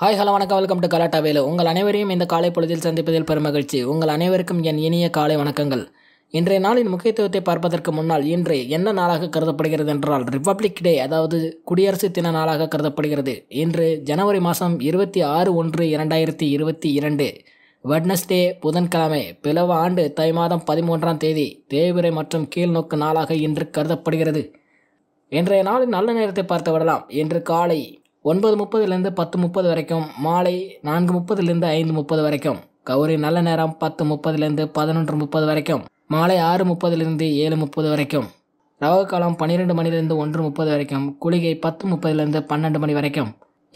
hi hello வணக்கம் welcome to Galatta Velu உங்கள் அனைவரையும் இந்த காலை பொழுதில் சந்திப்பதில் பெருமகிழ்ச்சி உங்கள் அனைவருக்கும் என் இனிய காலை வணக்கங்கள் இன்றைய நாளின் முக்கியத்துவத்தை பார்ப்பதற்கு முன்னால் இன்று என்ன நாளாக கருதப்படுகிறது என்றால் ரிப்பப்ளிக் டே அதாவது குடியரசு தின நாளாக கருதப்படுகிறது இன்று ஜனவரி மாதம் இருபத்தி ஆறு ஒன்று இரண்டாயிரத்தி இருபத்தி இரண்டு வெட்னஸ்டே புதன்கிழமை பிளவு ஆண்டு தை மாதம் பதிமூன்றாம் தேதி தேவிரை மற்றும் கீழ்நோக்கு நாளாக இன்று கருதப்படுகிறது இன்றைய நாளின் நல்ல நேரத்தை பார்த்து விடலாம் இன்று காலை ஒன்பது முப்பதுலேருந்து பத்து முப்பது வரைக்கும் மாலை நான்கு முப்பதுலேருந்து ஐந்து முப்பது வரைக்கும் கௌரி நல்ல நேரம் பத்து முப்பதுலேருந்து பதினொன்று முப்பது வரைக்கும் மாலை ஆறு முப்பதுலேருந்து ஏழு முப்பது வரைக்கும் ரவு காலம் பன்னிரெண்டு மணிலேருந்து ஒன்று முப்பது வரைக்கும் குளிகை பத்து முப்பதுலேருந்து பன்னெண்டு மணி வரைக்கும்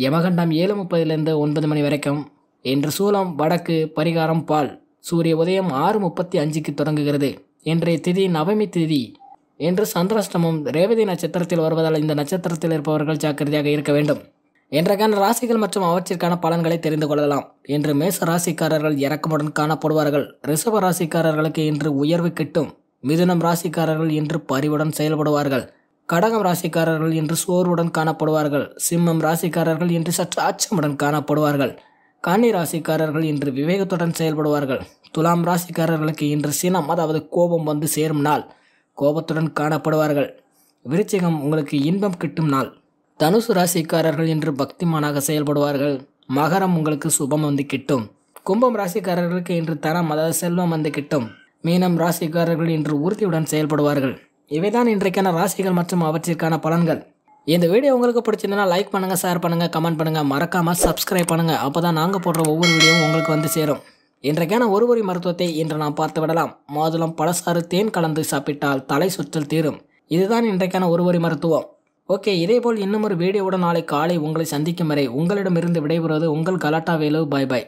யமகண்டம் ஏழு முப்பதுலேருந்து ஒன்பது மணி வரைக்கும் இன்று சூலம் வடக்கு பரிகாரம் பால் சூரிய உதயம் ஆறு முப்பத்தி அஞ்சுக்கு தொடங்குகிறது இன்றைய திதி நவமி திதி என்று சந்திரஷ்டமும் ரேவதி நட்சத்திரத்தில் வருவதால் இந்த நட்சத்திரத்தில் இருப்பவர்கள் ஜாக்கிரதையாக இருக்க வேண்டும் என்றக்கான ராசிகள் மற்றும் அவற்றிற்கான பலன்களை தெரிந்து கொள்ளலாம் இன்று மேச ராசிக்காரர்கள் இறக்கமுடன் காணப்படுவார்கள் ரிசர்வ ராசிக்காரர்களுக்கு இன்று உயர்வு கிட்டும் மிதுனம் ராசிக்காரர்கள் இன்று பரிவுடன் செயல்படுவார்கள் கடகம் ராசிக்காரர்கள் இன்று சோர்வுடன் காணப்படுவார்கள் சிம்மம் ராசிக்காரர்கள் இன்று சற்று அச்சமுடன் காணப்படுவார்கள் கன்னி ராசிக்காரர்கள் இன்று விவேகத்துடன் செயல்படுவார்கள் துலாம் ராசிக்காரர்களுக்கு இன்று சினம் அதாவது கோபம் வந்து சேரும் நாள் கோபத்துடன் காணப்படுவார்கள் விருச்சிகம் உங்களுக்கு இன்பம் கிட்டும் நாள் தனுசு ராசிக்காரர்கள் இன்று பக்திமானாக செயல்படுவார்கள் மகரம் உங்களுக்கு சுபம் வந்து கிட்டும் கும்பம் ராசிக்காரர்களுக்கு இன்று தரம் அதாவது செல்வம் வந்து கிட்டும் மீனம் ராசிக்காரர்கள் இன்று உறுதியுடன் செயல்படுவார்கள் இவைதான் இன்றைக்கான ராசிகள் மற்றும் அவற்றிற்கான பலன்கள் இந்த வீடியோ உங்களுக்கு பிடிச்சிருந்தனா லைக் பண்ணுங்கள் ஷேர் பண்ணுங்கள் கமெண்ட் பண்ணுங்கள் மறக்காமல் சப்ஸ்கிரைப் பண்ணுங்கள் அப்போ தான் நாங்கள் போடுற ஒவ்வொரு வீடியோவும் உங்களுக்கு வந்து சேரும் இன்றைக்கான ஒருவரி மருத்துவத்தை இன்று நாம் பார்த்து விடலாம் மாதுளம் பழசாறு தேன் கலந்து சாப்பிட்டால் தலை சுற்றல் தீரும் இதுதான் இன்றைக்கான ஒருவரி மருத்துவம் ஓகே இதேபோல் இன்னும் ஒரு வீடியோவுடன் நாளை காலை உங்களை சந்திக்கும் வரை உங்களிடமிருந்து விடைபெறுவது உங்கள் கலாட்டா வேலு பாய் பாய்